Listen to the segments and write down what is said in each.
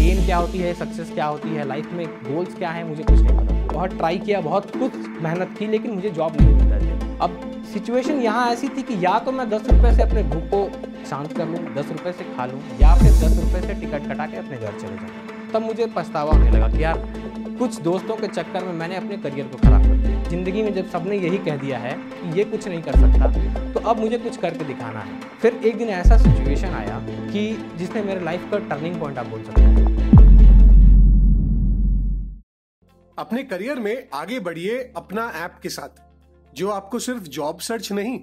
gain क्या होती है सक्सेस क्या होती है लाइफ में गोल्स क्या है मुझे कुछ नहीं पता बहुत ट्राई किया बहुत कुछ मेहनत की लेकिन मुझे जॉब नहीं मिल रही अब सिचुएशन यहाँ ऐसी थी कि या तो मैं दस रुपये से अपने भूख को शांत कर लूँ दस रुपये से खा लूँ या फिर दस रुपये से टिकट कटा के अपने घर चले जाऊँ तब मुझे पछतावा होने लगा कि यार कुछ दोस्तों के चक्कर में मैंने अपने करियर को खराब कर दिया ज़िंदगी में जब सबने यही कह दिया है कि ये कुछ नहीं कर सकता तो अब मुझे कुछ करके दिखाना है फिर एक दिन ऐसा सिचुएशन आया कि जिसने मेरे लाइफ का टर्निंग पॉइंट आप बोल सकते हैं अपने करियर में आगे बढ़िए अपना ऐप के साथ जो आपको सिर्फ जॉब सर्च नहीं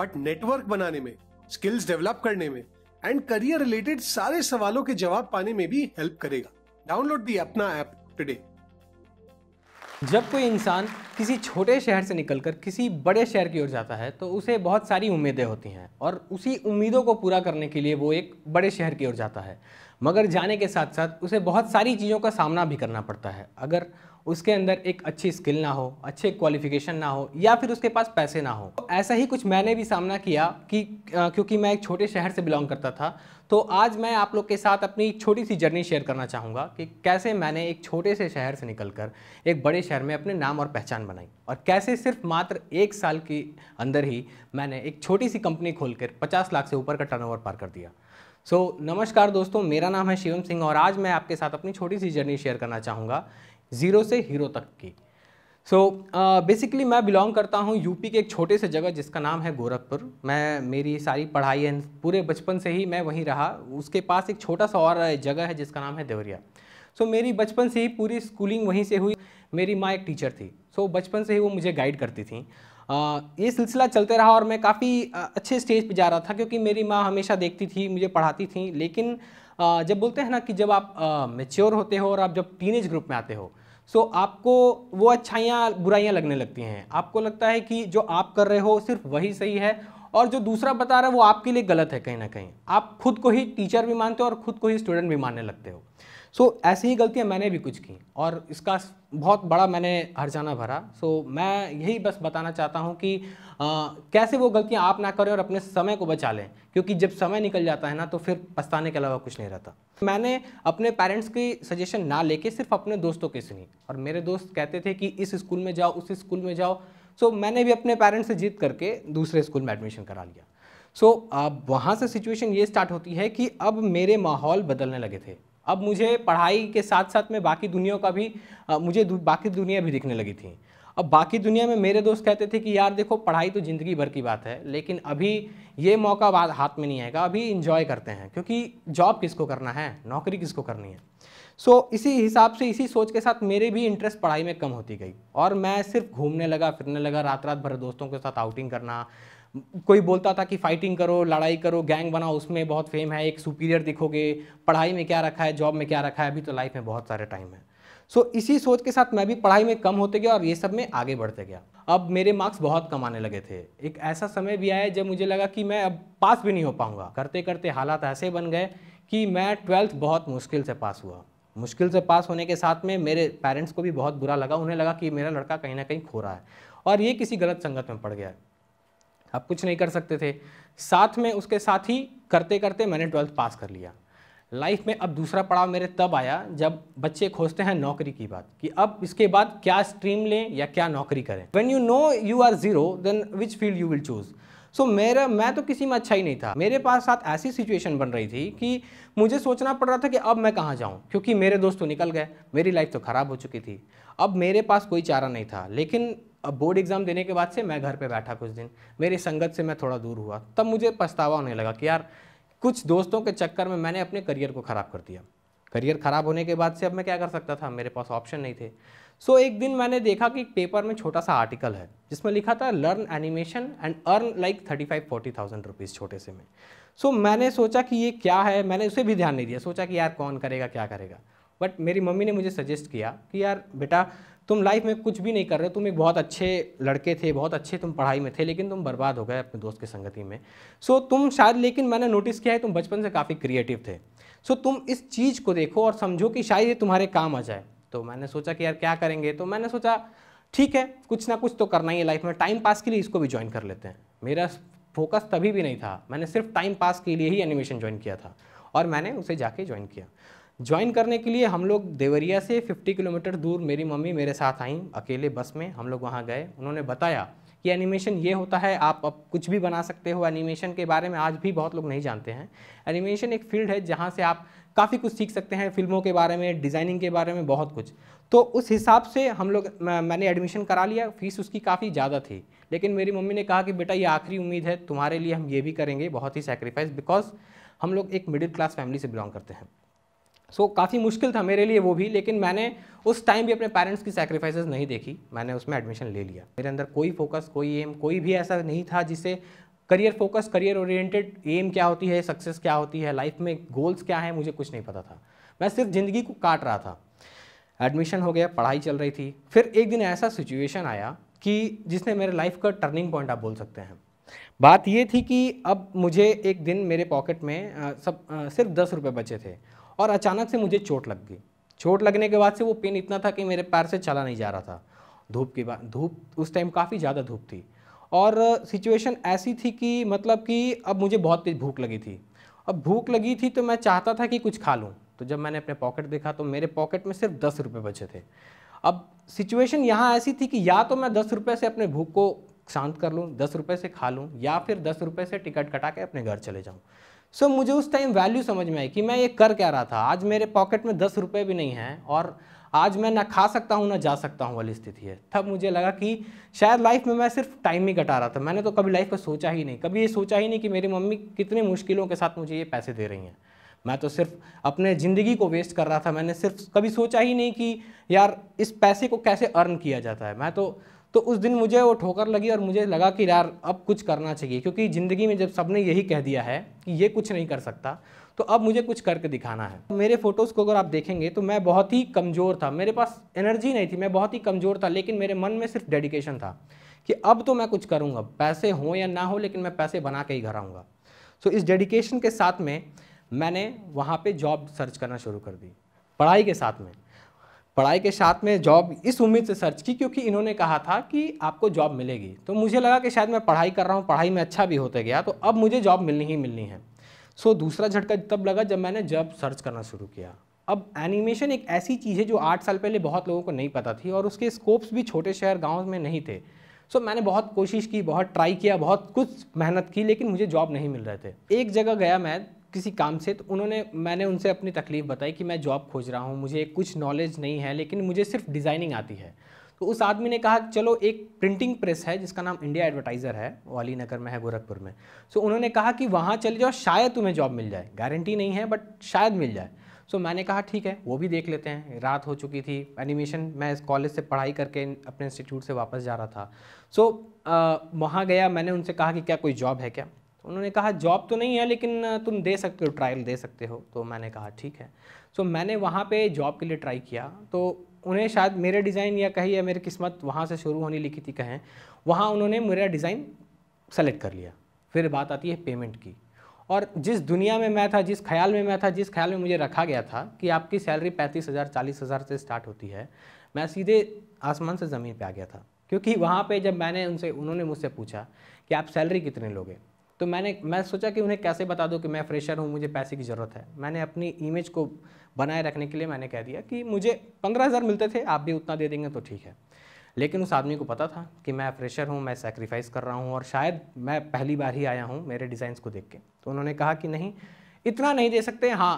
बट नेटवर्क बनाने में स्किल्स डेवलप करने में एंड करियर रिलेटेड सारे सवालों के जवाब पाने में भी हेल्प करेगा डाउनलोड दी अपना ऐप टुडे जब कोई इंसान किसी छोटे शहर से निकलकर किसी बड़े शहर की ओर जाता है तो उसे बहुत सारी उम्मीदें होती हैं और उसी उम्मीदों को पूरा करने के लिए वो एक बड़े शहर की ओर जाता है मगर जाने के साथ साथ उसे बहुत सारी चीज़ों का सामना भी करना पड़ता है अगर उसके अंदर एक अच्छी स्किल ना हो अच्छे क्वालिफिकेशन ना हो या फिर उसके पास पैसे ना हो तो ऐसा ही कुछ मैंने भी सामना किया कि आ, क्योंकि मैं एक छोटे शहर से बिलोंग करता था तो आज मैं आप लोग के साथ अपनी छोटी सी जर्नी शेयर करना चाहूँगा कि कैसे मैंने एक छोटे से शहर से कर एक बड़े शहर में अपने नाम और पहचान बनाई और कैसे सिर्फ मात्र एक साल के अंदर ही मैंने एक छोटी सी कंपनी खोल कर लाख से ऊपर का टर्नओवर पार कर दिया सो so, नमस्कार दोस्तों मेरा नाम है शिवम सिंह और आज मैं आपके साथ अपनी छोटी सी जर्नी शेयर करना चाहूँगा ज़ीरो से हीरो तक की सो so, बेसिकली uh, मैं बिलोंग करता हूँ यूपी के एक छोटे से जगह जिसका नाम है गोरखपुर मैं मेरी सारी पढ़ाई पूरे बचपन से ही मैं वहीं रहा उसके पास एक छोटा सा और uh, जगह है जिसका नाम है देवरिया सो so, मेरी बचपन से ही पूरी स्कूलिंग वहीं से हुई मेरी माँ एक टीचर थी सो so, बचपन से ही वो मुझे गाइड करती थी uh, ये सिलसिला चलते रहा और मैं काफ़ी uh, अच्छे स्टेज पर जा रहा था क्योंकि मेरी माँ हमेशा देखती थी मुझे पढ़ाती थी लेकिन जब बोलते हैं ना कि जब आप मेच्योर होते हो और आप जब टीन ग्रुप में आते हो सो so, आपको वो अच्छाइयाँ बुराइयाँ लगने लगती हैं आपको लगता है कि जो आप कर रहे हो सिर्फ वही सही है और जो दूसरा बता रहा है वो आपके लिए गलत है कहीं ना कहीं आप खुद को ही टीचर भी मानते हो और खुद को ही स्टूडेंट भी मानने लगते हो सो so, ऐसी ही गलतियाँ मैंने भी कुछ की और इसका बहुत बड़ा मैंने हरजाना भरा सो so, मैं यही बस बताना चाहता हूँ कि आ, कैसे वो गलतियाँ आप ना करें और अपने समय को बचा लें क्योंकि जब समय निकल जाता है ना तो फिर पछताने के अलावा कुछ नहीं रहता मैंने अपने पेरेंट्स की सजेशन ना लेके सिर्फ अपने दोस्तों की सुनी और मेरे दोस्त कहते थे कि इस स्कूल में जाओ उस स्कूल में जाओ सो so, मैंने भी अपने पेरेंट्स से जीत करके दूसरे स्कूल में एडमिशन करा लिया सो so, अब वहाँ से सिचुएशन ये स्टार्ट होती है कि अब मेरे माहौल बदलने लगे थे अब मुझे पढ़ाई के साथ साथ में बाकी दुनिया का भी मुझे बाकी दुनिया भी दिखने लगी थी अब बाकी दुनिया में मेरे दोस्त कहते थे कि यार देखो पढ़ाई तो ज़िंदगी भर की बात है लेकिन अभी ये मौका बाद हाथ में नहीं आएगा अभी इंजॉय करते हैं क्योंकि जॉब किसको करना है नौकरी किसको करनी है सो so, इसी हिसाब से इसी सोच के साथ मेरे भी इंटरेस्ट पढ़ाई में कम होती गई और मैं सिर्फ घूमने लगा फिरने लगा रात रात भर दोस्तों के साथ आउटिंग करना कोई बोलता था कि फाइटिंग करो लड़ाई करो गैंग बनाओ उसमें बहुत फेम है एक सुपीरियर दिखोगे पढ़ाई में क्या रखा है जॉब में क्या रखा है अभी तो लाइफ में बहुत सारे टाइम है सो so, इसी सोच के साथ मैं भी पढ़ाई में कम होते गया और ये सब में आगे बढ़ते गया अब मेरे मार्क्स बहुत कम आने लगे थे एक ऐसा समय भी आया जब मुझे लगा कि मैं अब पास भी नहीं हो पाऊंगा करते करते हालात ऐसे बन गए कि मैं ट्वेल्थ बहुत मुश्किल से पास हुआ मुश्किल से पास होने के साथ में मेरे पेरेंट्स को भी बहुत बुरा लगा उन्हें लगा कि मेरा लड़का कहीं ना कहीं खो रहा है और ये किसी गलत संगत में पड़ गया है आप कुछ नहीं कर सकते थे साथ में उसके साथ ही करते करते मैंने ट्वेल्थ पास कर लिया लाइफ में अब दूसरा पड़ाव मेरे तब आया जब बच्चे खोजते हैं नौकरी की बात कि अब इसके बाद क्या स्ट्रीम लें या क्या नौकरी करें when you know you are zero then which field you will choose so so, मेरा मैं तो किसी में अच्छा ही नहीं था मेरे पास साथ ऐसी सिचुएशन बन रही थी कि मुझे सोचना पड़ रहा था कि अब मैं कहाँ जाऊँ क्योंकि मेरे दोस्त तो निकल गए मेरी लाइफ तो ख़राब हो चुकी थी अब मेरे पास कोई चारा नहीं था लेकिन अब बोर्ड एग्ज़ाम देने के बाद से मैं घर पे बैठा कुछ दिन मेरी संगत से मैं थोड़ा दूर हुआ तब मुझे पछतावा होने लगा कि यार कुछ दोस्तों के चक्कर में मैंने अपने करियर को ख़राब कर दिया करियर ख़राब होने के बाद से अब मैं क्या कर सकता था मेरे पास ऑप्शन नहीं थे सो so, एक दिन मैंने देखा कि पेपर में छोटा सा आर्टिकल है जिसमें लिखा था learn animation and earn like thirty five forty thousand rupees छोटे से में सो so, मैंने सोचा कि ये क्या है मैंने उसे भी ध्यान नहीं दिया सोचा कि यार कौन करेगा क्या करेगा बट मेरी मम्मी ने मुझे सजेस्ट किया कि यार बेटा तुम लाइफ में कुछ भी नहीं कर रहे तुम एक बहुत अच्छे लड़के थे बहुत अच्छे तुम पढ़ाई में थे लेकिन तुम बर्बाद हो गए अपने दोस्त की संगति में सो so, तुम शायद लेकिन मैंने नोटिस किया है तुम बचपन से काफ़ी क्रिएटिव थे सो so, तुम इस चीज़ को देखो और समझो कि शायद ये तुम्हारे काम आ जाए तो मैंने सोचा कि यार क्या करेंगे तो मैंने सोचा ठीक है कुछ ना कुछ तो करना ही है लाइफ में टाइम पास के लिए इसको भी ज्वाइन कर लेते हैं मेरा फोकस तभी भी नहीं था मैंने सिर्फ टाइम पास के लिए ही एनिमेशन ज्वाइन किया था और मैंने उसे जाके ज्वाइन किया ज्वाइन करने के लिए हम लोग देवरिया से 50 किलोमीटर दूर मेरी मम्मी मेरे साथ आई अकेले बस में हम लोग वहाँ गए उन्होंने बताया कि एनिमेशन ये होता है आप अब कुछ भी बना सकते हो एनिमेशन के बारे में आज भी बहुत लोग नहीं जानते हैं एनिमेशन एक फील्ड है जहाँ से आप काफ़ी कुछ सीख सकते हैं फिल्मों के बारे में डिज़ाइनिंग के बारे में बहुत कुछ तो उस हिसाब से हम लोग मैंने एडमिशन करा लिया फीस उसकी काफ़ी ज़्यादा थी लेकिन मेरी मम्मी ने कहा कि बेटा ये आखिरी उम्मीद है तुम्हारे लिए हम ये भी करेंगे बहुत ही सेक्रीफाइस बिकॉज हम लोग एक मिडिल क्लास फैमिली से बिलोंग करते हैं सो so, काफ़ी मुश्किल था मेरे लिए वो भी लेकिन मैंने उस टाइम भी अपने पेरेंट्स की सेक्रीफाइसेस नहीं देखी मैंने उसमें एडमिशन ले लिया मेरे अंदर कोई फोकस कोई एम कोई भी ऐसा नहीं था जिसे career focus career oriented aim क्या होती है सक्सेस क्या होती है लाइफ में गोल्स क्या है मुझे कुछ नहीं पता था मैं सिर्फ ज़िंदगी को काट रहा था एडमिशन हो गया पढ़ाई चल रही थी फिर एक दिन ऐसा सिचुएशन आया कि जिसने मेरे लाइफ का टर्निंग पॉइंट आप बोल सकते हैं बात ये थी कि अब मुझे एक दिन मेरे पॉकेट में सब सिर्फ दस रुपये बचे थे और अचानक से मुझे चोट लग गई चोट लगने के बाद से वो पेन इतना था कि मेरे पैर से चला नहीं जा रहा था धूप के बाद धूप उस टाइम काफ़ी ज़्यादा धूप थी और सिचुएशन ऐसी थी कि मतलब कि अब मुझे बहुत तेज़ भूख लगी थी अब भूख लगी थी तो मैं चाहता था कि कुछ खा लूँ तो जब मैंने अपने पॉकेट देखा तो मेरे पॉकेट में सिर्फ दस रुपये बचे थे अब सिचुएशन यहाँ ऐसी थी कि या तो मैं दस रुपये से अपने भूख को शांत कर लूँ दस रुपये से खा लूँ या फिर दस रुपये से टिकट कटा के अपने घर चले जाऊँ सो so, मुझे उस टाइम वैल्यू समझ में आई कि मैं ये कर क्या रहा था आज मेरे पॉकेट में दस रुपये भी नहीं हैं और आज मैं ना खा सकता हूँ ना जा सकता हूँ वाली स्थिति है तब मुझे लगा कि शायद लाइफ में मैं सिर्फ टाइम ही घटा रहा था मैंने तो कभी लाइफ का सोचा ही नहीं कभी ये सोचा ही नहीं कि मेरी मम्मी कितनी मुश्किलों के साथ मुझे ये पैसे दे रही हैं मैं तो सिर्फ अपने ज़िंदगी को वेस्ट कर रहा था मैंने सिर्फ कभी सोचा ही नहीं कि यार इस पैसे को कैसे अर्न किया जाता है मैं तो तो उस दिन मुझे वो ठोकर लगी और मुझे लगा कि यार अब कुछ करना चाहिए क्योंकि ज़िंदगी में जब सबने यही कह दिया है कि ये कुछ नहीं कर सकता तो अब मुझे कुछ करके दिखाना है मेरे फोटोज़ को अगर आप देखेंगे तो मैं बहुत ही कमज़ोर था मेरे पास एनर्जी नहीं थी मैं बहुत ही कमज़ोर था लेकिन मेरे मन में सिर्फ डेडिकेशन था कि अब तो मैं कुछ करूँगा पैसे हों या ना हो लेकिन मैं पैसे बना के ही घर आऊँगा सो तो इस डेडिकेशन के साथ में मैंने वहाँ पर जॉब सर्च करना शुरू कर दी पढ़ाई के साथ में पढ़ाई के साथ में जॉब इस उम्मीद से सर्च की क्योंकि इन्होंने कहा था कि आपको जॉब मिलेगी तो मुझे लगा कि शायद मैं पढ़ाई कर रहा हूँ पढ़ाई में अच्छा भी होते गया तो अब मुझे जॉब मिलनी ही मिलनी है सो so, दूसरा झटका तब लगा जब मैंने जॉब सर्च करना शुरू किया अब एनिमेशन एक ऐसी चीज़ है जो आठ साल पहले बहुत लोगों को नहीं पता थी और उसके स्कोप्स भी छोटे शहर गाँव में नहीं थे सो so, मैंने बहुत कोशिश की बहुत ट्राई किया बहुत कुछ मेहनत की लेकिन मुझे जॉब नहीं मिल रहे थे एक जगह गया मैं किसी काम से तो उन्होंने मैंने उनसे अपनी तकलीफ़ बताई कि मैं जॉब खोज रहा हूँ मुझे कुछ नॉलेज नहीं है लेकिन मुझे सिर्फ डिज़ाइनिंग आती है तो उस आदमी ने कहा चलो एक प्रिंटिंग प्रेस है जिसका नाम इंडिया एडवर्टाइज़र है वाली नगर में है गोरखपुर में सो उन्होंने कहा कि वहाँ चले जाओ शायद तुम्हें जॉब मिल जाए गारंटी नहीं है बट शायद मिल जाए सो मैंने कहा ठीक है वो भी देख लेते हैं रात हो चुकी थी एनिमेशन मैं इस कॉलेज से पढ़ाई करके अपने इंस्टीट्यूट से वापस जा रहा था सो वहाँ गया मैंने उनसे कहा कि क्या कोई जॉब है क्या उन्होंने कहा जॉब तो नहीं है लेकिन तुम दे सकते हो ट्रायल दे सकते हो तो मैंने कहा ठीक है सो so, मैंने वहाँ पे जॉब के लिए ट्राई किया तो उन्हें शायद मेरे डिज़ाइन या कही या मेरी किस्मत वहाँ से शुरू होने लिखी थी कहें वहाँ उन्होंने मेरा डिज़ाइन सेलेक्ट कर लिया फिर बात आती है पेमेंट की और जिस दुनिया में मैं था जिस ख्याल में मैं था जिस ख्याल में मुझे रखा गया था कि आपकी सैलरी पैंतीस हज़ार चालीस हज़ार से स्टार्ट होती है मैं सीधे आसमान से ज़मीन पे आ गया था क्योंकि वहाँ पे जब मैंने उनसे उन्होंने मुझसे पूछा कि आप सैलरी कितने लोगे तो मैंने मैं सोचा कि उन्हें कैसे बता दूँ कि मैं फ्रेशर हूँ मुझे पैसे की ज़रूरत है मैंने अपनी इमेज को बनाए रखने के लिए मैंने कह दिया कि मुझे पंद्रह हज़ार मिलते थे आप भी उतना दे देंगे तो ठीक है लेकिन उस आदमी को पता था कि मैं फ्रेशर हूँ मैं सेक्रीफाइस कर रहा हूँ और शायद मैं पहली बार ही आया हूँ मेरे डिज़ाइंस को देख के तो उन्होंने कहा कि नहीं इतना नहीं दे सकते हाँ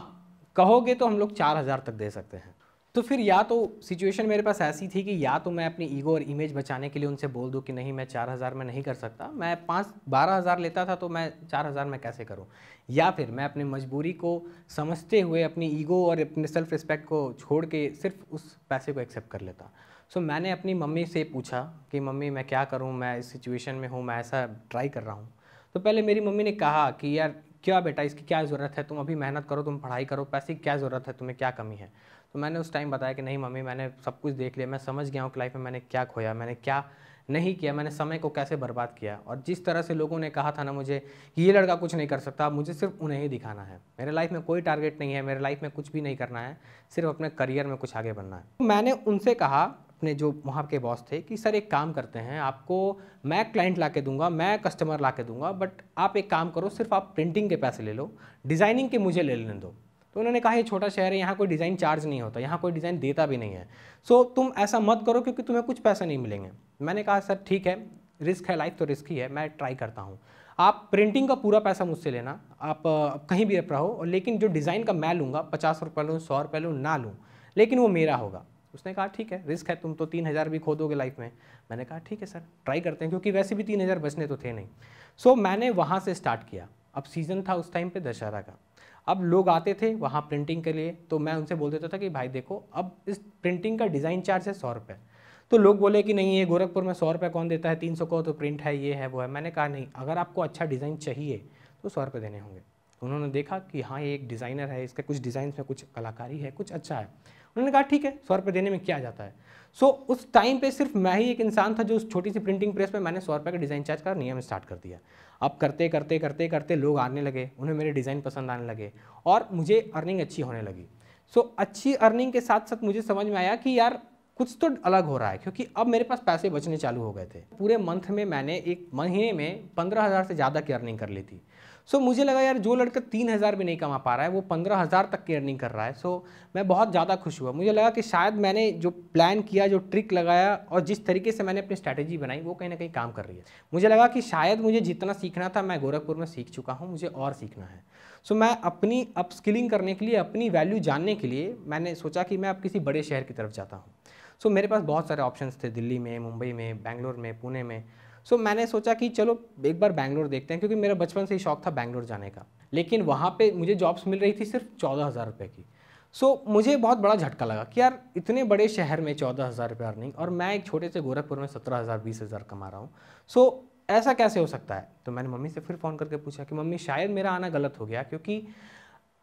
कहोगे तो हम लोग चार हज़ार तक दे सकते हैं तो फिर या तो सिचुएशन मेरे पास ऐसी थी कि या तो मैं अपनी ईगो और इमेज बचाने के लिए उनसे बोल दूँ कि नहीं मैं चार हज़ार में नहीं कर सकता मैं पाँच बारह हज़ार लेता था तो मैं चार हज़ार में कैसे करूँ या फिर मैं अपनी मजबूरी को समझते हुए अपनी ईगो और अपने सेल्फ रिस्पेक्ट को छोड़ के सिर्फ उस पैसे को एक्सेप्ट कर लेता सो मैंने अपनी मम्मी से पूछा कि मम्मी मैं क्या करूँ मैं इस सिचुएशन में हूँ मैं ऐसा ट्राई कर रहा हूँ तो पहले मेरी मम्मी ने कहा कि यार क्या बेटा इसकी क्या ज़रूरत है तुम अभी मेहनत करो तुम पढ़ाई करो पैसे की क्या ज़रूरत है तुम्हें क्या कमी है तो मैंने उस टाइम बताया कि नहीं मम्मी मैंने सब कुछ देख लिया मैं समझ गया हूँ कि लाइफ में मैंने क्या खोया मैंने क्या नहीं किया मैंने समय को कैसे बर्बाद किया और जिस तरह से लोगों ने कहा था ना मुझे कि ये लड़का कुछ नहीं कर सकता मुझे सिर्फ उन्हें ही दिखाना है मेरे लाइफ में कोई टारगेट नहीं है मेरे लाइफ में कुछ भी नहीं करना है सिर्फ अपने करियर में कुछ आगे बढ़ना है तो मैंने उनसे कहा अपने जो वहाँ के बॉस थे कि सर एक काम करते हैं आपको मैं क्लाइंट ला के दूंगा मैं कस्टमर ला के दूंगा बट आप एक काम करो सिर्फ आप प्रिंटिंग के पैसे ले लो डिज़ाइनिंग के मुझे ले लेने दो तो उन्होंने कहा ये छोटा शहर है यहाँ कोई डिज़ाइन चार्ज नहीं होता यहाँ कोई डिज़ाइन देता भी नहीं है सो so, तुम ऐसा मत करो क्योंकि तुम्हें कुछ पैसे नहीं मिलेंगे मैंने कहा सर ठीक है रिस्क है लाइफ तो रिस्क ही है मैं ट्राई करता हूँ आप प्रिंटिंग का पूरा पैसा मुझसे लेना आप कहीं भी रहो और लेकिन जो डिज़ाइन का मैं लूँगा पचास रुपये लूँ सौ रुपये लूँ ना लूँ लेकिन वो मेरा होगा उसने कहा ठीक है रिस्क है तुम तो तीन हज़ार भी खो दोगे लाइफ में मैंने कहा ठीक है सर ट्राई करते हैं क्योंकि वैसे भी तीन हज़ार बचने तो थे नहीं सो so, मैंने वहाँ से स्टार्ट किया अब सीज़न था उस टाइम पे दशहरा का अब लोग आते थे वहाँ प्रिंटिंग के लिए तो मैं उनसे बोल देता था कि भाई देखो अब इस प्रिंटिंग का डिज़ाइन चार्ज है सौ रुपये तो लोग बोले कि नहीं ये गोरखपुर में सौ रुपये कौन देता है तीन सौ को तो प्रिंट है ये है वो है मैंने कहा नहीं अगर आपको अच्छा डिज़ाइन चाहिए तो सौ रुपये देने होंगे तो उन्होंने देखा कि हाँ ये एक डिज़ाइनर है इसके कुछ डिज़ाइन में कुछ कलाकारी है कुछ अच्छा है उन्होंने कहा ठीक है सौ रुपये देने में क्या जाता है सो so, उस टाइम पे सिर्फ मैं ही एक इंसान था जो उस छोटी सी प्रिंटिंग प्रेस पे मैंने सौ रुपये का डिज़ाइन चार्ज का नियम स्टार्ट कर दिया अब करते करते करते करते लोग आने लगे उन्हें मेरे डिज़ाइन पसंद आने लगे और मुझे अर्निंग अच्छी होने लगी सो so, अच्छी अर्निंग के साथ साथ मुझे समझ में आया कि यार कुछ तो अलग हो रहा है क्योंकि अब मेरे पास पैसे बचने चालू हो गए थे पूरे मंथ में मैंने एक महीने में पंद्रह हज़ार से ज़्यादा की अर्निंग कर ली थी सो so, मुझे लगा यार जो लड़का तीन हज़ार भी नहीं कमा पा रहा है वो पंद्रह हज़ार तक की अर्निंग कर रहा है सो so, मैं बहुत ज़्यादा खुश हुआ मुझे लगा कि शायद मैंने जो प्लान किया जो ट्रिक लगाया और जिस तरीके से मैंने अपनी स्ट्रैटेजी बनाई वो कहीं ना कहीं काम कर रही है मुझे लगा कि शायद मुझे जितना सीखना था मैं गोरखपुर में सीख चुका हूँ मुझे और सीखना है सो so, मैं अपनी अपस्किलिंग करने के लिए अपनी वैल्यू जानने के लिए मैंने सोचा कि मैं अब किसी बड़े शहर की तरफ जाता हूँ सो so, मेरे पास बहुत सारे ऑप्शंस थे दिल्ली में मुंबई में बैंगलोर में पुणे में सो so, मैंने सोचा कि चलो एक बार बैंगलोर देखते हैं क्योंकि मेरा बचपन से ही शौक था बैंगलोर जाने का लेकिन वहाँ पे मुझे जॉब्स मिल रही थी सिर्फ चौदह हज़ार रुपये की सो so, मुझे बहुत बड़ा झटका लगा कि यार इतने बड़े शहर में चौदह हज़ार रुपये अर्निंग और मैं एक छोटे से गोरखपुर में सत्रह हज़ार बीस हज़ार कमा रहा हूँ सो so, ऐसा कैसे हो सकता है तो मैंने मम्मी से फिर फ़ोन करके पूछा कि मम्मी शायद मेरा आना गलत हो गया क्योंकि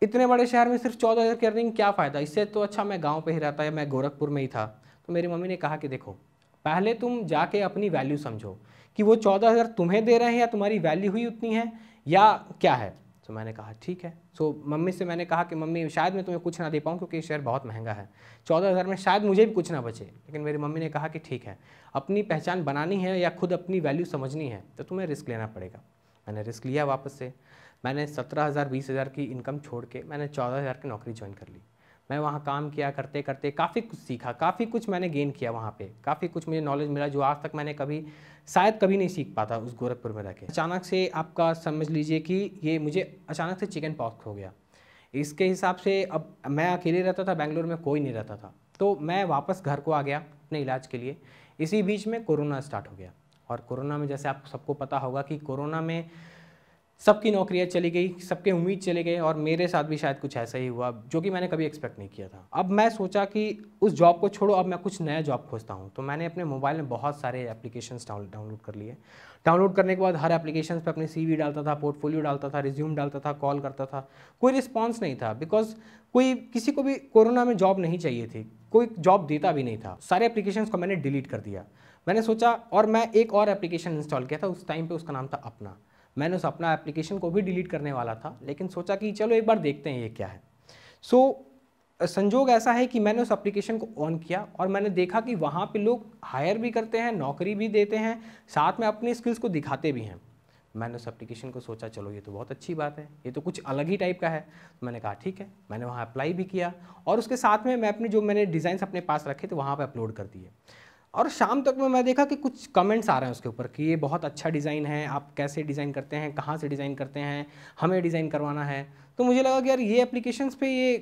इतने बड़े शहर में सिर्फ चौदह हज़ार की अर्निंग क्या फ़ायदा इससे तो अच्छा मैं गाँव पर ही रहता या मैं गोरखपुर में ही था तो मेरी मम्मी ने कहा कि देखो पहले तुम जाके अपनी वैल्यू समझो कि वो चौदह हज़ार तुम्हें दे रहे हैं या तुम्हारी वैल्यू हुई उतनी है या क्या है तो मैंने कहा ठीक है सो so, मम्मी से मैंने कहा कि मम्मी शायद मैं तुम्हें कुछ ना दे पाऊँ क्योंकि ये शेयर बहुत महंगा है चौदह हज़ार में शायद मुझे भी कुछ ना बचे लेकिन मेरी मम्मी ने कहा कि ठीक है अपनी पहचान बनानी है या खुद अपनी वैल्यू समझनी है तो तुम्हें रिस्क लेना पड़ेगा मैंने रिस्क लिया वापस से मैंने सत्रह हज़ार बीस हज़ार की इनकम छोड़ के मैंने चौदह हज़ार की नौकरी ज्वाइन कर ली मैं वहाँ काम किया करते करते काफ़ी कुछ सीखा काफ़ी कुछ मैंने गेन किया वहाँ पे काफ़ी कुछ मुझे नॉलेज मिला जो आज तक मैंने कभी शायद कभी नहीं सीख पाता उस गोरखपुर में रह के अचानक से आपका समझ लीजिए कि ये मुझे अचानक से चिकन पॉक्स हो गया इसके हिसाब से अब मैं अकेले रहता था बेंगलोर में कोई नहीं रहता था तो मैं वापस घर को आ गया अपने इलाज के लिए इसी बीच में कोरोना स्टार्ट हो गया और कोरोना में जैसे आप सबको पता होगा कि कोरोना में सबकी नौकरियाँ चली गई सबके उम्मीद चले गए और मेरे साथ भी शायद कुछ ऐसा ही हुआ जो कि मैंने कभी एक्सपेक्ट नहीं किया था अब मैं सोचा कि उस जॉब को छोड़ो अब मैं कुछ नया जॉब खोजता हूँ तो मैंने अपने मोबाइल में बहुत सारे एप्लीकेशन डाउनलोड कर लिए डाउनलोड करने के बाद हर एप्लीकेशन पर अपनी सी डालता था पोर्टफोलियो डालता था रिज्यूम डालता था कॉल करता था कोई रिस्पॉन्स नहीं था बिकॉज कोई किसी को भी कोरोना में जॉब नहीं चाहिए थी कोई जॉब देता भी नहीं था सारे एप्लीकेशंस को मैंने डिलीट कर दिया मैंने सोचा और मैं एक और एप्लीकेशन इंस्टॉल किया था उस टाइम पर उसका नाम था अपना मैंने उस अपना एप्लीकेशन को भी डिलीट करने वाला था लेकिन सोचा कि चलो एक बार देखते हैं ये क्या है सो so, संजोग ऐसा है कि मैंने उस एप्लीकेशन को ऑन किया और मैंने देखा कि वहाँ पे लोग हायर भी करते हैं नौकरी भी देते हैं साथ में अपनी स्किल्स को दिखाते भी हैं मैंने उस एप्लीकेशन को सोचा चलो ये तो बहुत अच्छी बात है ये तो कुछ अलग ही टाइप का है तो मैंने कहा ठीक है मैंने वहाँ अप्लाई भी किया और उसके साथ में मैं अपने जो मैंने डिज़ाइंस अपने पास रखे थे वहाँ पर अपलोड कर दिए और शाम तक में मैं देखा कि कुछ कमेंट्स आ रहे हैं उसके ऊपर कि ये बहुत अच्छा डिज़ाइन है आप कैसे डिज़ाइन करते हैं कहाँ से डिज़ाइन करते हैं हमें डिज़ाइन करवाना है तो मुझे लगा कि यार ये एप्लीकेशंस पे ये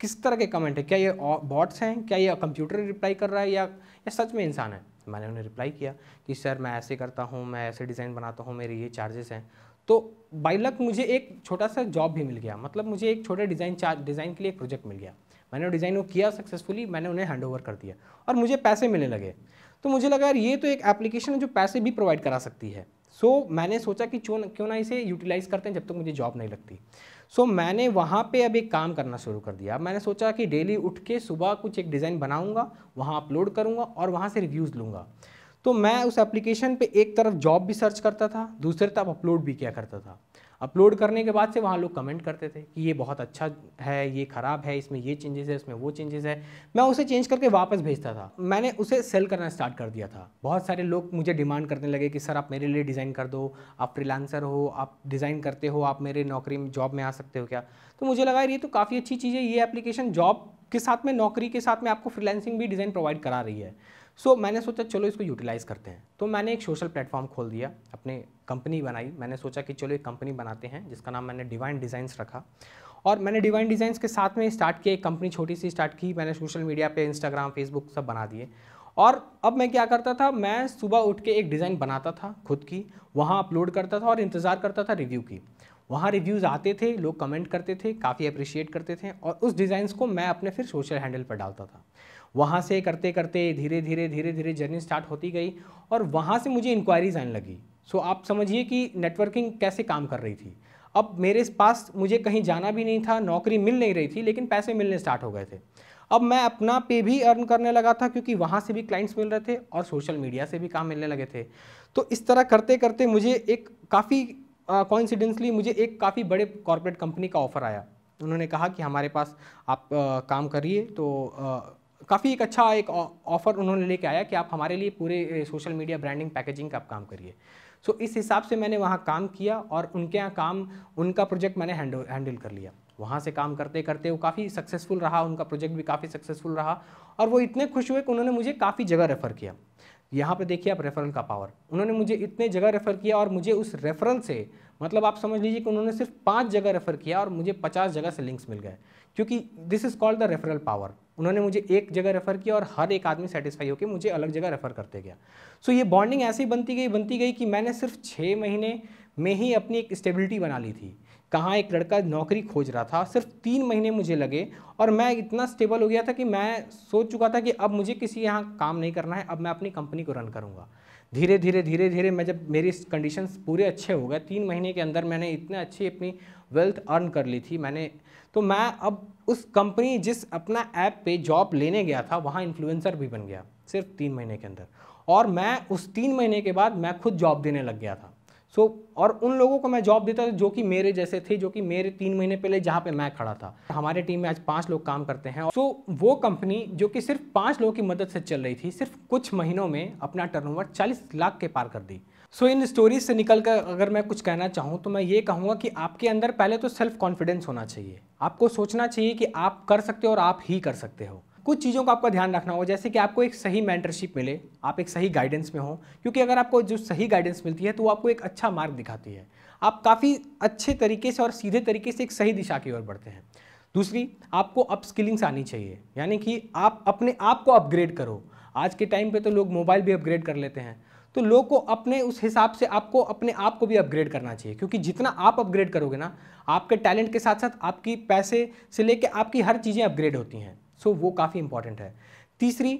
किस तरह के कमेंट है क्या ये बॉट्स हैं क्या ये कंप्यूटर रिप्लाई कर रहा है या, या सच में इंसान है मैंने उन्हें रिप्लाई किया कि सर मैं ऐसे करता हूँ मैं ऐसे डिज़ाइन बनाता हूँ मेरे ये चार्जेस हैं तो बाई लक मुझे एक छोटा सा जॉब भी मिल गया मतलब मुझे एक छोटे डिज़ाइन चार्ज डिज़ाइन के लिए एक प्रोजेक्ट मिल गया मैंने वो डिज़ाइन वो किया सक्सेसफुली मैंने उन्हें हैंड ओवर कर दिया और मुझे पैसे मिलने लगे तो मुझे लगा यार ये तो एक एप्लीकेशन है जो पैसे भी प्रोवाइड करा सकती है सो so, मैंने सोचा कि क्यों क्यों ना इसे यूटिलाइज़ करते हैं जब तक तो मुझे जॉब नहीं लगती सो so, मैंने वहाँ पे अब एक काम करना शुरू कर दिया मैंने सोचा कि डेली उठ के सुबह कुछ एक डिज़ाइन बनाऊँगा वहाँ अपलोड करूँगा और वहाँ से रिव्यूज़ लूँगा तो मैं उस एप्लीकेशन पे एक तरफ जॉब भी सर्च करता था दूसरी तरफ अपलोड भी किया करता था अपलोड करने के बाद से वहाँ लोग कमेंट करते थे कि ये बहुत अच्छा है ये ख़राब है इसमें ये चेंजेस है इसमें वो चेंजेस है मैं उसे चेंज करके वापस भेजता था मैंने उसे सेल करना स्टार्ट कर दिया था बहुत सारे लोग मुझे डिमांड करने लगे कि सर आप मेरे लिए डिज़ाइन कर दो आप फ्रीलांसर हो आप डिज़ाइन करते हो आप मेरे नौकरी में जॉब में आ सकते हो क्या तो मुझे लगा ये तो काफ़ी अच्छी चीज़ है ये एप्लीकेशन जॉब के साथ में नौकरी के साथ में आपको फ्रीलैंसिंग भी डिज़ाइन प्रोवाइड करा रही है सो so, मैंने सोचा चलो इसको यूटिलाइज़ करते हैं तो मैंने एक सोशल प्लेटफॉर्म खोल दिया अपने कंपनी बनाई मैंने सोचा कि चलो एक कंपनी बनाते हैं जिसका नाम मैंने डिवाइन डिज़ाइंस रखा और मैंने डिवाइन डिज़ाइंस के साथ में स्टार्ट किया एक कंपनी छोटी सी स्टार्ट की मैंने सोशल मीडिया पर इंस्टाग्राम फेसबुक सब बना दिए और अब मैं क्या करता था मैं सुबह उठ के एक डिज़ाइन बनाता था खुद की वहाँ अपलोड करता था और इंतज़ार करता था रिव्यू की वहाँ रिव्यूज़ आते थे लोग कमेंट करते थे काफ़ी अप्रिशिएट करते थे और उस डिज़ाइंस को मैं अपने फिर सोशल हैंडल पर डालता था वहाँ से करते करते धीरे धीरे धीरे धीरे जर्नी स्टार्ट होती गई और वहाँ से मुझे इंक्वायरीज आने लगी सो so, आप समझिए कि नेटवर्किंग कैसे काम कर रही थी अब मेरे पास मुझे कहीं जाना भी नहीं था नौकरी मिल नहीं रही थी लेकिन पैसे मिलने स्टार्ट हो गए थे अब मैं अपना पे भी अर्न करने लगा था क्योंकि वहाँ से भी क्लाइंट्स मिल रहे थे और सोशल मीडिया से भी काम मिलने लगे थे तो इस तरह करते करते मुझे एक काफ़ी कॉन्सिडेंसली मुझे एक काफ़ी बड़े कॉरपोरेट कंपनी का ऑफ़र आया उन्होंने कहा कि हमारे पास आप आ, काम करिए तो काफ़ी एक अच्छा एक ऑफर उन्होंने लेके आया कि आप हमारे लिए पूरे सोशल मीडिया ब्रांडिंग पैकेजिंग का आप काम करिए सो इस हिसाब से मैंने वहाँ काम किया और उनके यहाँ काम उनका प्रोजेक्ट मैंने हैंडल कर लिया वहाँ से काम करते करते वो काफ़ी सक्सेसफुल रहा उनका प्रोजेक्ट भी काफ़ी सक्सेसफुल रहा और वो इतने खुश हुए कि उन्होंने मुझे काफ़ी जगह रेफ़र किया यहाँ पे देखिए आप रेफरल का पावर उन्होंने मुझे इतने जगह रेफ़र किया और मुझे उस रेफरल से मतलब आप समझ लीजिए कि उन्होंने सिर्फ पाँच जगह रेफ़र किया और मुझे पचास जगह से लिंक्स मिल गए क्योंकि this is called the referral power उन्होंने मुझे एक जगह रेफ़र किया और हर एक आदमी सेटिस्फाई होकर मुझे अलग जगह रेफ़र करते गया सो so, ये बॉन्डिंग ऐसी बनती गई बनती गई कि मैंने सिर्फ छः महीने में ही अपनी एक स्टेबिलिटी बना ली थी कहाँ एक लड़का नौकरी खोज रहा था सिर्फ तीन महीने मुझे लगे और मैं इतना स्टेबल हो गया था कि मैं सोच चुका था कि अब मुझे किसी यहाँ काम नहीं करना है अब मैं अपनी कंपनी को रन करूँगा धीरे धीरे धीरे धीरे मैं जब मेरी कंडीशंस पूरे अच्छे हो गए तीन महीने के अंदर मैंने इतने अच्छी अपनी वेल्थ अर्न कर ली थी मैंने तो मैं अब उस कंपनी जिस अपना ऐप पे जॉब लेने गया था वहाँ इन्फ्लुएंसर भी बन गया सिर्फ तीन महीने के अंदर और मैं उस तीन महीने के बाद मैं खुद जॉब देने लग गया था सो so, और उन लोगों को मैं जॉब देता था जो कि मेरे जैसे थे जो कि मेरे तीन महीने पहले जहाँ पे मैं खड़ा था हमारे टीम में आज पाँच लोग काम करते हैं सो so, वो कंपनी जो कि सिर्फ पाँच लोगों की मदद से चल रही थी सिर्फ कुछ महीनों में अपना टर्नओवर 40 लाख के पार कर दी सो so, इन स्टोरीज से निकल कर अगर मैं कुछ कहना चाहूँ तो मैं ये कहूँगा कि आपके अंदर पहले तो सेल्फ कॉन्फिडेंस होना चाहिए आपको सोचना चाहिए कि आप कर सकते हो और आप ही कर सकते हो कुछ चीज़ों का आपका ध्यान रखना होगा जैसे कि आपको एक सही मेंटरशिप मिले आप एक सही गाइडेंस में हो क्योंकि अगर आपको जो सही गाइडेंस मिलती है तो वो आपको एक अच्छा मार्ग दिखाती है आप काफ़ी अच्छे तरीके से और सीधे तरीके से एक सही दिशा की ओर बढ़ते हैं दूसरी आपको अपस्किलिंग्स आनी चाहिए यानी कि आप अपने आप को अपग्रेड करो आज के टाइम पे तो लोग मोबाइल भी अपग्रेड कर लेते हैं तो लोग को अपने उस हिसाब से आपको अपने आप को भी अपग्रेड करना चाहिए क्योंकि जितना आप अपग्रेड करोगे ना आपके टैलेंट के साथ साथ आपकी पैसे से लेके आपकी हर चीज़ें अपग्रेड होती हैं सो वो काफ़ी इंपॉर्टेंट है तीसरी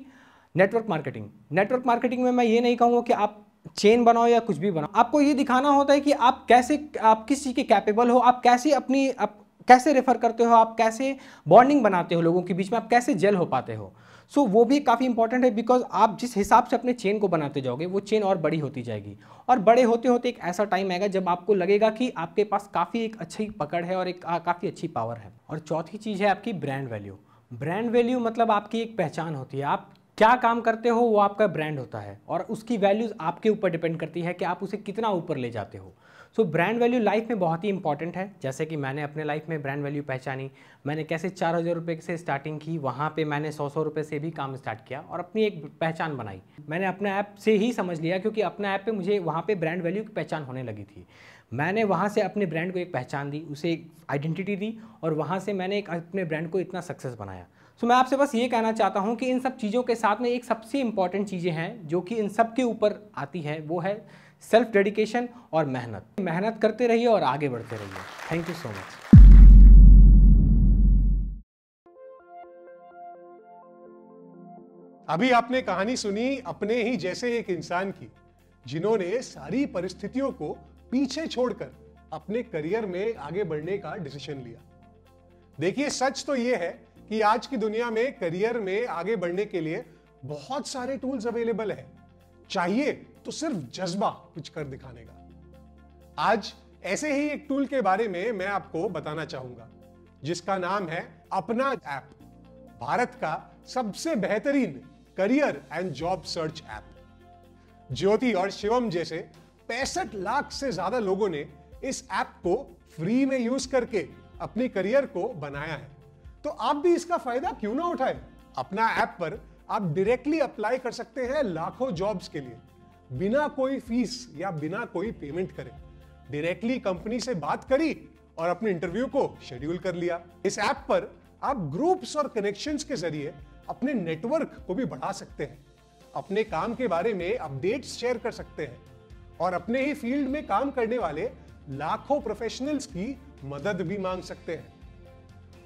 नेटवर्क मार्केटिंग नेटवर्क मार्केटिंग में मैं ये नहीं कहूँगा कि आप चेन बनाओ या कुछ भी बनाओ आपको ये दिखाना होता है कि आप कैसे आप किस चीज़ के कैपेबल हो आप कैसे अपनी आप कैसे रेफर करते हो आप कैसे बॉन्डिंग बनाते हो लोगों के बीच में आप कैसे जेल हो पाते हो सो so, वो भी काफ़ी इंपॉर्टेंट है बिकॉज आप जिस हिसाब से अपने चेन को बनाते जाओगे वो चेन और बड़ी होती जाएगी और बड़े होते होते एक ऐसा टाइम आएगा जब आपको लगेगा कि आपके पास काफ़ी एक अच्छी पकड़ है और एक काफ़ी अच्छी पावर है और चौथी चीज़ है आपकी ब्रांड वैल्यू ब्रांड वैल्यू मतलब आपकी एक पहचान होती है आप क्या काम करते हो वो आपका ब्रांड होता है और उसकी वैल्यूज़ आपके ऊपर डिपेंड करती है कि आप उसे कितना ऊपर ले जाते हो सो ब्रांड वैल्यू लाइफ में बहुत ही इंपॉर्टेंट है जैसे कि मैंने अपने लाइफ में ब्रांड वैल्यू पहचानी मैंने कैसे चार हज़ार रुपये से स्टार्टिंग की वहाँ पे मैंने सौ सौ रुपये से भी काम स्टार्ट किया और अपनी एक पहचान बनाई मैंने अपने ऐप से ही समझ लिया क्योंकि अपने ऐप पे मुझे वहाँ पे ब्रांड वैल्यू की पहचान होने लगी थी मैंने वहाँ से अपने ब्रांड को एक पहचान दी उसे एक आइडेंटिटी दी और वहाँ से मैंने एक अपने ब्रांड को इतना सक्सेस बनाया सो मैं आपसे बस ये कहना चाहता हूँ कि इन सब चीज़ों के साथ में एक सबसे इम्पॉर्टेंट चीज़ें हैं जो कि इन सब के ऊपर आती हैं वो है सेल्फ डेडिकेशन और मेहनत मेहनत करते रहिए और आगे बढ़ते रहिए थैंक यू सो मच अभी आपने कहानी सुनी अपने ही जैसे एक इंसान की जिन्होंने सारी परिस्थितियों को पीछे छोड़कर अपने करियर में आगे बढ़ने का डिसीजन लिया देखिए सच तो यह है कि आज की दुनिया में करियर में आगे बढ़ने के लिए बहुत सारे टूल्स अवेलेबल है चाहिए तो सिर्फ जज्बा कुछ कर दिखाने का आज ऐसे ही एक टूल के बारे में मैं आपको बताना चाहूंगा जिसका नाम है अपना ऐप भारत का सबसे बेहतरीन career and job search app Jyoti और शिवम जैसे पैंसठ लाख से ज्यादा लोगों ने इस ऐप को फ्री में यूज करके अपने करियर को बनाया है तो आप भी इसका फायदा क्यों ना उठाए अपना ऐप पर आप डायरेक्टली अप्लाई कर सकते हैं लाखों जॉब्स के लिए बिना कोई फीस या बिना कोई पेमेंट करे डायरेक्टली कंपनी से बात करी और अपने इंटरव्यू को शेड्यूल कर लिया इस ऐप पर आप ग्रुप्स और कनेक्शंस के जरिए अपने नेटवर्क को भी बढ़ा सकते हैं अपने काम के बारे में अपडेट्स शेयर कर सकते हैं और अपने ही फील्ड में काम करने वाले लाखों प्रोफेशनल्स की मदद भी मांग सकते हैं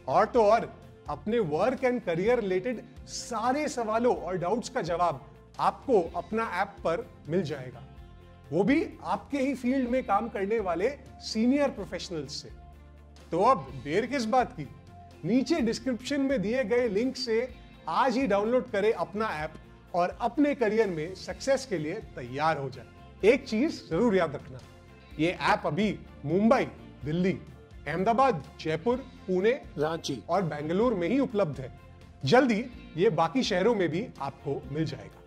और तो और अपने वर्क एंड करियर रिलेटेड सारे सवालों और डाउट्स का जवाब आपको अपना ऐप पर मिल जाएगा वो भी आपके ही फील्ड में काम करने वाले सीनियर प्रोफेशनल्स से तो अब देर किस बात की नीचे डिस्क्रिप्शन में दिए गए लिंक से आज ही डाउनलोड करें अपना ऐप और अपने करियर में सक्सेस के लिए तैयार हो जाए एक चीज जरूर याद रखना ये ऐप अभी मुंबई दिल्ली अहमदाबाद जयपुर पुणे रांची और बेंगलुरु में ही उपलब्ध है जल्दी ये बाकी शहरों में भी आपको मिल जाएगा